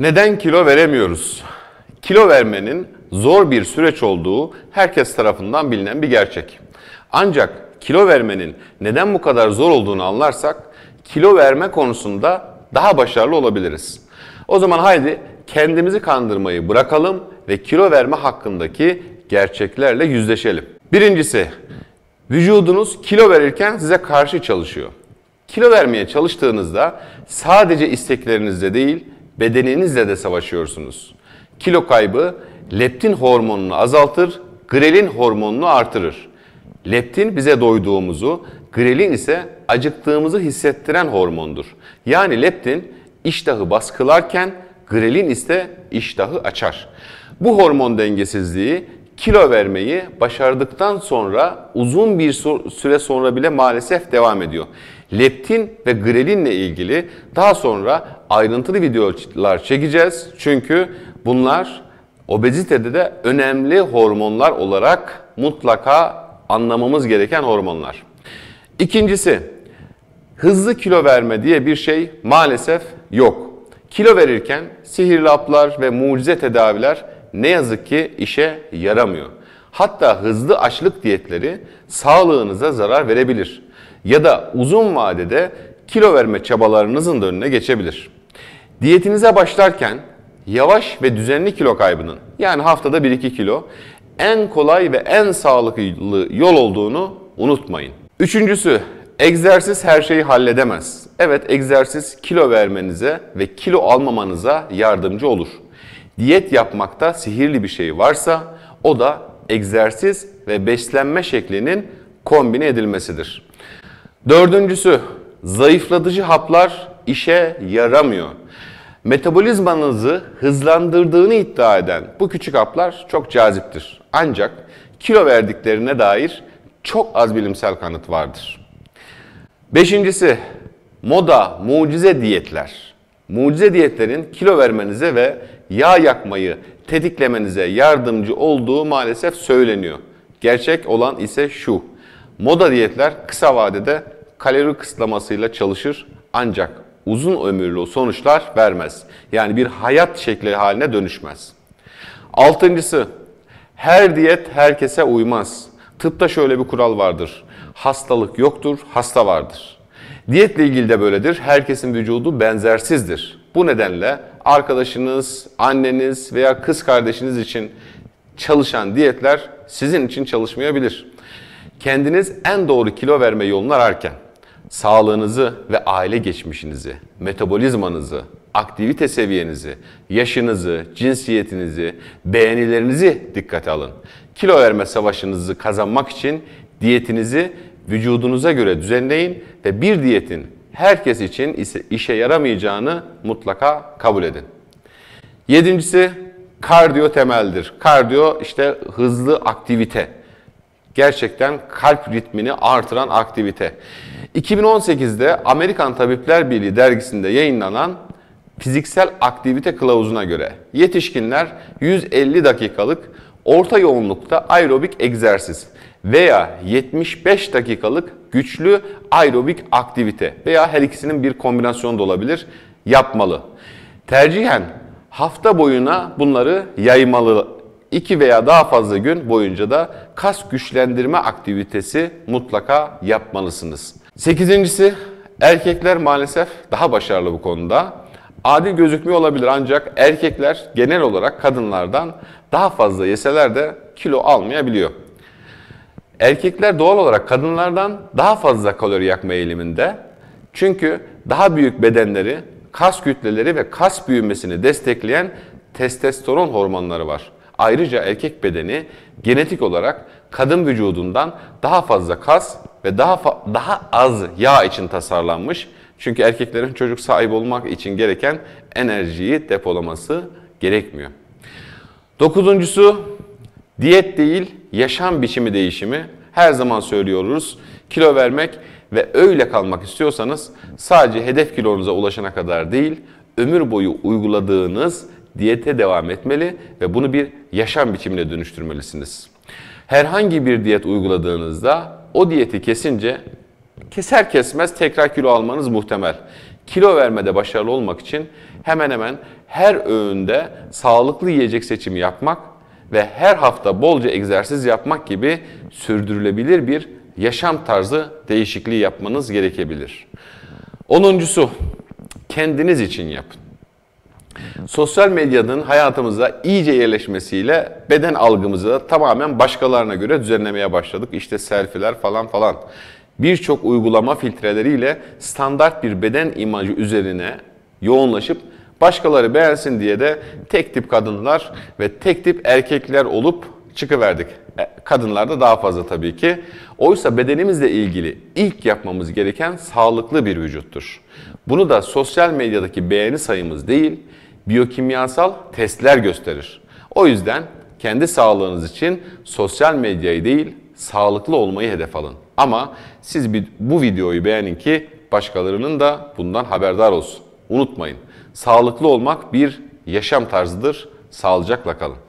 Neden kilo veremiyoruz? Kilo vermenin zor bir süreç olduğu herkes tarafından bilinen bir gerçek. Ancak kilo vermenin neden bu kadar zor olduğunu anlarsak kilo verme konusunda daha başarılı olabiliriz. O zaman haydi kendimizi kandırmayı bırakalım ve kilo verme hakkındaki gerçeklerle yüzleşelim. Birincisi, vücudunuz kilo verirken size karşı çalışıyor. Kilo vermeye çalıştığınızda sadece isteklerinizle değil, Bedeninizle de savaşıyorsunuz. Kilo kaybı leptin hormonunu azaltır, grelin hormonunu artırır. Leptin bize doyduğumuzu, grelin ise acıktığımızı hissettiren hormondur. Yani leptin iştahı baskılarken grelin ise iştahı açar. Bu hormon dengesizliği kilo vermeyi başardıktan sonra uzun bir süre sonra bile maalesef devam ediyor. Leptin ve grelinle ilgili daha sonra ayrıntılı videolar çekeceğiz. Çünkü bunlar obezitede de önemli hormonlar olarak mutlaka anlamamız gereken hormonlar. İkincisi, hızlı kilo verme diye bir şey maalesef yok. Kilo verirken sihirli haplar ve mucize tedaviler ne yazık ki işe yaramıyor. Hatta hızlı açlık diyetleri sağlığınıza zarar verebilir ya da uzun vadede kilo verme çabalarınızın da önüne geçebilir. Diyetinize başlarken yavaş ve düzenli kilo kaybının yani haftada 1-2 kilo en kolay ve en sağlıklı yol olduğunu unutmayın. Üçüncüsü, egzersiz her şeyi halledemez. Evet, egzersiz kilo vermenize ve kilo almamanıza yardımcı olur. Diyet yapmakta sihirli bir şey varsa o da egzersiz ve beslenme şeklinin kombine edilmesidir. Dördüncüsü, zayıflatıcı haplar işe yaramıyor. Metabolizmanızı hızlandırdığını iddia eden bu küçük haplar çok caziptir. Ancak kilo verdiklerine dair çok az bilimsel kanıt vardır. Beşincisi, moda, mucize diyetler. Mucize diyetlerin kilo vermenize ve yağ yakmayı tetiklemenize yardımcı olduğu maalesef söyleniyor. Gerçek olan ise şu. Moda diyetler kısa vadede kalori kısıtlamasıyla çalışır ancak uzun ömürlü sonuçlar vermez. Yani bir hayat şekli haline dönüşmez. Altıncısı, her diyet herkese uymaz. Tıpta şöyle bir kural vardır. Hastalık yoktur, hasta vardır. Diyetle ilgili de böyledir. Herkesin vücudu benzersizdir. Bu nedenle arkadaşınız, anneniz veya kız kardeşiniz için çalışan diyetler sizin için çalışmayabilir. Kendiniz en doğru kilo verme yolunu ararken sağlığınızı ve aile geçmişinizi, metabolizmanızı, aktivite seviyenizi, yaşınızı, cinsiyetinizi, beğenilerinizi dikkate alın. Kilo verme savaşınızı kazanmak için diyetinizi vücudunuza göre düzenleyin ve bir diyetin herkes için işe yaramayacağını mutlaka kabul edin. Yedincisi kardiyo temeldir. Kardiyo işte hızlı aktivite. Gerçekten kalp ritmini artıran aktivite. 2018'de Amerikan Tabipler Birliği dergisinde yayınlanan fiziksel aktivite kılavuzuna göre yetişkinler 150 dakikalık orta yoğunlukta aerobik egzersiz veya 75 dakikalık güçlü aerobik aktivite veya her ikisinin bir kombinasyonu da olabilir yapmalı. Tercihen hafta boyuna bunları yaymalı. 2 veya daha fazla gün boyunca da kas güçlendirme aktivitesi mutlaka yapmalısınız. Sekizincisi erkekler maalesef daha başarılı bu konuda. Adil gözükmüyor olabilir ancak erkekler genel olarak kadınlardan daha fazla yeseler de kilo almayabiliyor. Erkekler doğal olarak kadınlardan daha fazla kalori yakma eğiliminde. Çünkü daha büyük bedenleri, kas kütleleri ve kas büyümesini destekleyen testosteron hormonları var. Ayrıca erkek bedeni genetik olarak kadın vücudundan daha fazla kas ve daha daha az yağ için tasarlanmış. Çünkü erkeklerin çocuk sahibi olmak için gereken enerjiyi depolaması gerekmiyor. Dokuzuncusu diyet değil yaşam biçimi değişimi. Her zaman söylüyoruz kilo vermek ve öyle kalmak istiyorsanız sadece hedef kilonuza ulaşana kadar değil ömür boyu uyguladığınız diyete devam etmeli ve bunu bir yaşam biçimine dönüştürmelisiniz. Herhangi bir diyet uyguladığınızda o diyeti kesince keser kesmez tekrar kilo almanız muhtemel. Kilo vermede başarılı olmak için hemen hemen her öğünde sağlıklı yiyecek seçimi yapmak ve her hafta bolca egzersiz yapmak gibi sürdürülebilir bir yaşam tarzı değişikliği yapmanız gerekebilir. Onuncusu, kendiniz için yapın. Sosyal medyanın hayatımıza iyice yerleşmesiyle beden algımızı da tamamen başkalarına göre düzenlemeye başladık. İşte selfiler falan falan. Birçok uygulama filtreleriyle standart bir beden imajı üzerine yoğunlaşıp başkaları beğensin diye de tek tip kadınlar ve tek tip erkekler olup çıkıverdik. E, Kadınlarda daha fazla tabii ki. Oysa bedenimizle ilgili ilk yapmamız gereken sağlıklı bir vücuttur. Bunu da sosyal medyadaki beğeni sayımız değil, biyokimyasal testler gösterir. O yüzden kendi sağlığınız için sosyal medyayı değil, sağlıklı olmayı hedef alın. Ama siz bu videoyu beğenin ki başkalarının da bundan haberdar olsun. Unutmayın, sağlıklı olmak bir yaşam tarzıdır. Sağlıcakla kalın.